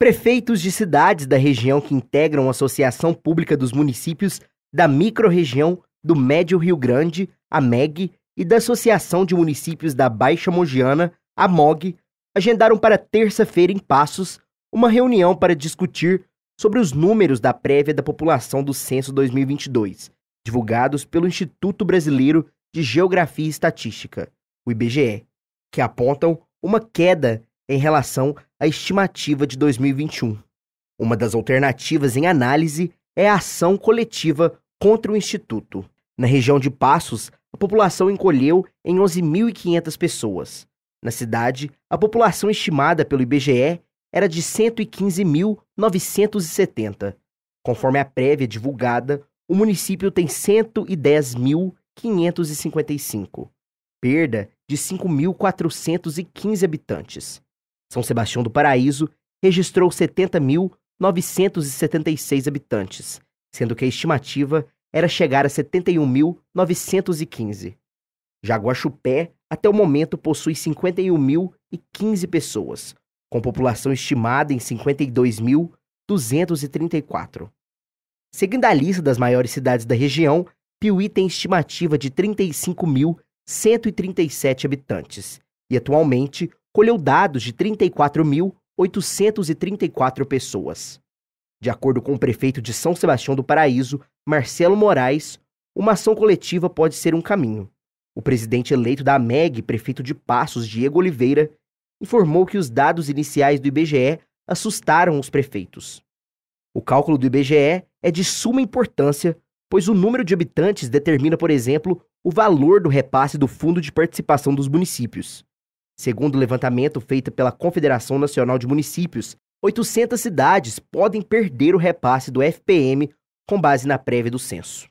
Prefeitos de cidades da região que integram a Associação Pública dos Municípios da Microrregião do Médio Rio Grande, a MEG, e da Associação de Municípios da Baixa Mogiana, a MOG, agendaram para terça-feira em Passos uma reunião para discutir sobre os números da prévia da população do censo 2022, divulgados pelo Instituto Brasileiro de Geografia e Estatística, o IBGE, que apontam uma queda em relação a estimativa de 2021. Uma das alternativas em análise é a ação coletiva contra o Instituto. Na região de Passos, a população encolheu em 11.500 pessoas. Na cidade, a população estimada pelo IBGE era de 115.970. Conforme a prévia divulgada, o município tem 110.555, perda de 5.415 habitantes. São Sebastião do Paraíso registrou 70.976 habitantes, sendo que a estimativa era chegar a 71.915. Jaguachupé, até o momento, possui 51.015 pessoas, com população estimada em 52.234. Seguindo a lista das maiores cidades da região, Piuí tem estimativa de 35.137 habitantes e, atualmente, colheu dados de 34.834 pessoas. De acordo com o prefeito de São Sebastião do Paraíso, Marcelo Moraes, uma ação coletiva pode ser um caminho. O presidente eleito da AMEG, prefeito de Passos, Diego Oliveira, informou que os dados iniciais do IBGE assustaram os prefeitos. O cálculo do IBGE é de suma importância, pois o número de habitantes determina, por exemplo, o valor do repasse do Fundo de Participação dos Municípios. Segundo o levantamento feito pela Confederação Nacional de Municípios, 800 cidades podem perder o repasse do FPM com base na prévia do censo.